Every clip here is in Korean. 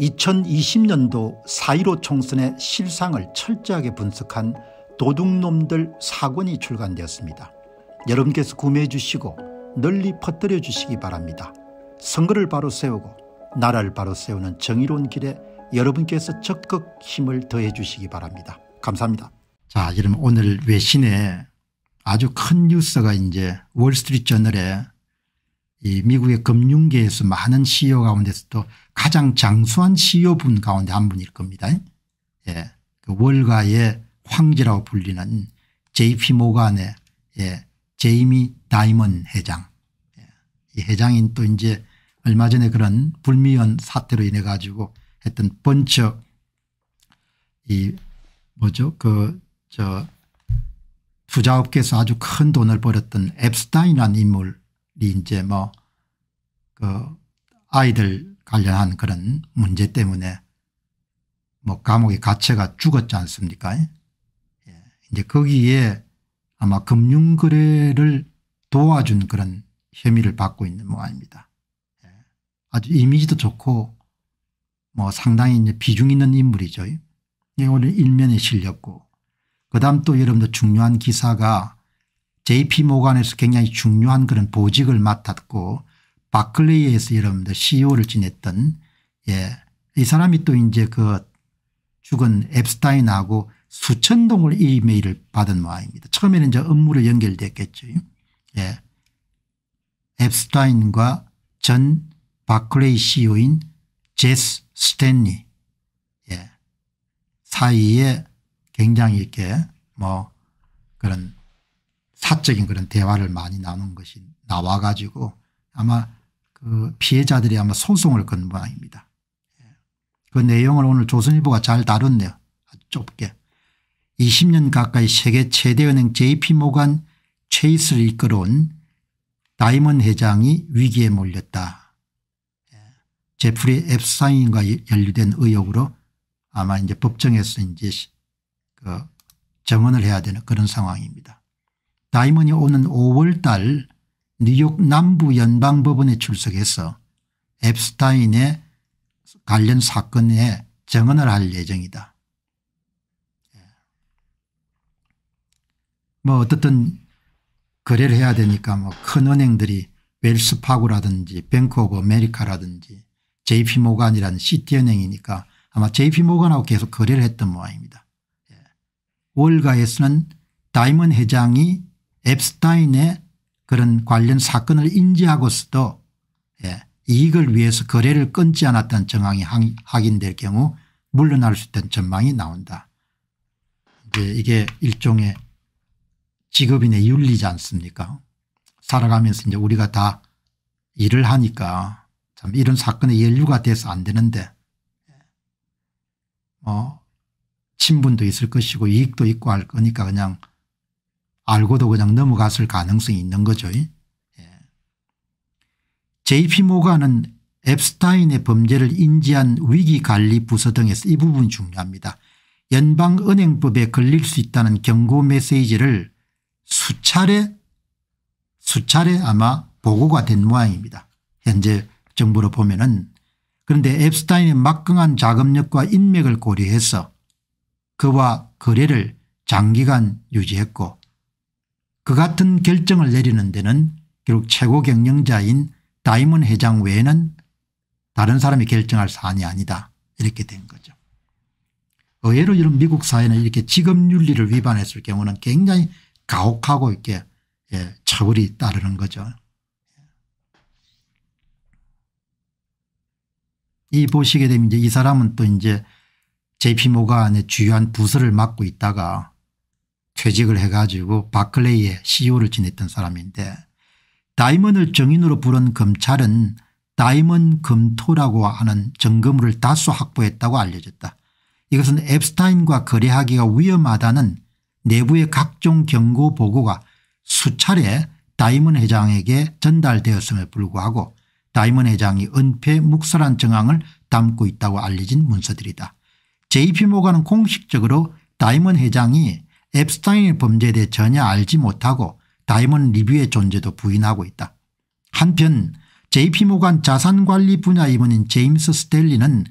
2020년도 4.15 총선의 실상을 철저하게 분석한 도둑놈들 사권이 출간되었습니다. 여러분께서 구매해 주시고 널리 퍼뜨려 주시기 바랍니다. 선거를 바로 세우고 나라를 바로 세우는 정의로운 길에 여러분께서 적극 힘을 더해 주시기 바랍니다. 감사합니다. 자, 여러분 오늘 외신에 아주 큰 뉴스가 이제 월스트리트 저널에 이 미국의 금융계에서 많은 CEO 가운데서도 가장 장수한 CEO분 가운데 한 분일 겁니다. 예. 그 월가의 황제라고 불리는 JP 모간의 예. 제이미 다이먼 회장. 예. 이 회장인 또 이제 얼마 전에 그런 불미연 사태로 인해 가지고 했던 번쩍 이 뭐죠 그저 투자업계에서 아주 큰 돈을 벌었던 앱스타인이라는 인물 이제 뭐 그 아이들 관련한 그런 문제 때문에 뭐 감옥의 가채가 죽었지 않습니까? 예. 이제 거기에 아마 금융거래를 도와준 그런 혐의를 받고 있는 모양입니다. 예. 아주 이미지도 좋고 뭐 상당히 이제 비중 있는 인물이죠. 예. 오늘 일면에 실렸고 그다음 또 여러분들 중요한 기사가 JP 모간에서 굉장히 중요한 그런 보직을 맡았고 바클레이에서 여러분들 CEO를 지냈던 예. 이 사람이 또 이제 그 죽은 앱스타인하고 수천 동을 이메일을 받은 모양입니다. 처음에는 이제 업무로 연결됐겠죠. 예. 앱스타인과 전 바클레이 CEO인 제스 스탠리 예. 사이에 굉장히 이렇게 뭐 그런 사적인 그런 대화를 많이 나눈 것이 나와 가지고 아마 그 피해자들이 아마 소송을 건 모양입니다. 예. 그 내용을 오늘 조선일보가 잘 다뤘네요. 좁게. 20년 가까이 세계 최대은행 JP모간 체이스를 이끌어온 다이먼 회장이 위기에 몰렸다. 예. 제프리 앱사인과 연루된 의혹으로 아마 이제 법정에서 이제 그 정언을 해야 되는 그런 상황입니다. 다이먼이 오는 5월 달 뉴욕 남부 연방법원에 출석해서 앱스타인의 관련 사건에 증언을 할 예정이다. 예. 뭐 어떻든 거래를 해야 되니까 뭐 큰 은행들이 웰스파고라든지 뱅크 오브 메리카라든지 JP모간이라는 시티은행이니까 아마 JP모간하고 계속 거래를 했던 모양입니다. 예. 월가에서는 다이먼 회장이 앱스타인의 그런 관련 사건을 인지하고서도 예, 이익을 위해서 거래를 끊지 않았던 정황이 확인될 경우 물러날 수 있던 전망이 나온다. 이제 이게 일종의 직업인의 윤리지 않습니까 살아가면서 이제 우리가 다 일을 하니까 참 이런 사건의 연류가 돼서 안 되는데 어, 친분도 있을 것이고 이익도 있고 할 거니까 그냥 알고도 그냥 넘어갔을 가능성이 있는 거죠. JP 예. 모간은 앱스타인의 범죄를 인지한 위기관리부서 등에서 이 부분이 중요합니다. 연방은행법에 걸릴 수 있다는 경고 메시지를 수차례 수차례 아마 보고가 된 모양입니다. 현재 정부로 보면 은 그런데 앱스타인의 막강한 자금력과 인맥을 고려해서 그와 거래를 장기간 유지했고 그 같은 결정을 내리는 데는 결국 최고 경영자인 다이먼 회장 외에는 다른 사람이 결정할 사안이 아니다 이렇게 된 거죠. 의외로 이런 미국 사회는 이렇게 직업윤리를 위반했을 경우는 굉장히 가혹하고 이렇게 예, 처벌이 따르는 거죠. 이 보시게 되면 이제 이 사람은 또 이제 JP모간의 주요한 부서를 맡고 있다가 퇴직을 해가지고 바클레이의 CEO를 지냈던 사람인데 다이먼을 정인으로 부른 검찰은 다이먼 검토라고 하는 정금을 다수 확보했다고 알려졌다. 이것은 앱스타인과 거래하기가 위험하다는 내부의 각종 경고 보고가 수차례 다이먼 회장에게 전달되었음에 불구하고 다이먼 회장이 은폐 묵살한 정황을 담고 있다고 알려진 문서들이다. JP모가는 공식적으로 다이먼 회장이 앱스타인의 범죄에 대해 전혀 알지 못하고 다이먼 리뷰의 존재도 부인하고 있다. 한편 JP모간 자산관리 분야 임원인 제임스 스텔리는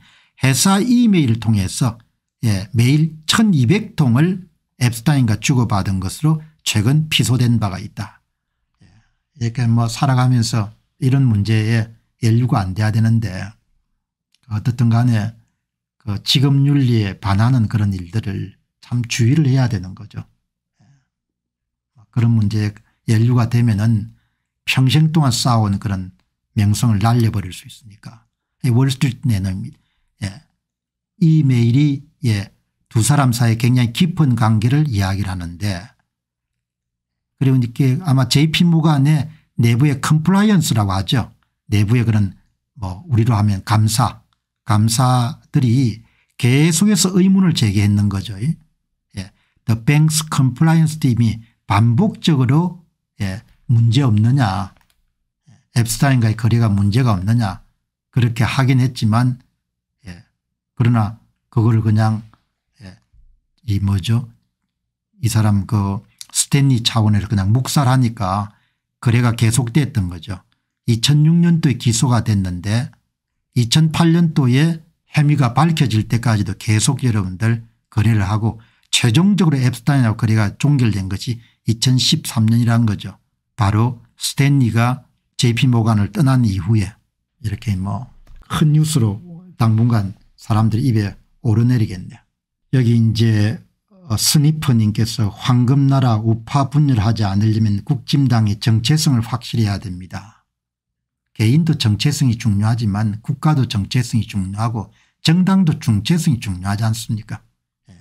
회사 이메일을 통해서 예, 매일 1200통을 앱스타인과 주고받은 것으로 최근 피소된 바가 있다. 예, 이렇게 뭐 살아가면서 이런 문제에 연루가 안 돼야 되는데 어떻든 간에 그 지금 윤리에 반하는 그런 일들을 참 주의를 해야 되는 거죠. 예. 그런 문제에 연류가 되면은 평생 동안 쌓아 그런 명성을 날려버릴 수 있으니까. 월스트리트 내는 예. 이 메일이 예. 두 사람 사이 굉장히 깊은 관계를 이야기를 하는데 그리고 이게 아마 JP무관의 내부의 컴플라이언스라고 하죠. 내부의 그런 뭐 우리로 하면 감사 감사들이 계속해서 의문을 제기했는 거죠. 더 뱅스 컴플라이언스 팀이 반복적으로 예, 문제 없느냐 앱스타인과의 거래가 문제가 없느냐 그렇게 하긴 했지만 예, 그러나 그걸 그냥 예, 이 뭐죠 이 사람 그 스탠리 차원에서 그냥 묵살하니까 거래가 계속됐던 거죠. 2006년도에 기소가 됐는데 2008년도에 혐의가 밝혀질 때까지도 계속 여러분들 거래를 하고 최종적으로 앱스타인 역거래가 종결된 것이 2 0 1 3년이란 거죠. 바로 스탠리가 JP모간을 떠난 이후에 이렇게 뭐 큰 뉴스로 당분간 사람들이 입에 오르내리겠네요. 여기 이제 어, 스니퍼님께서 황금나라 우파 분열하지 않으려면 국짐당의 정체성을 확실히 해야 됩니다. 개인도 정체성이 중요하지만 국가도 정체성이 중요하고 정당도 정체성이 중요하지 않습니까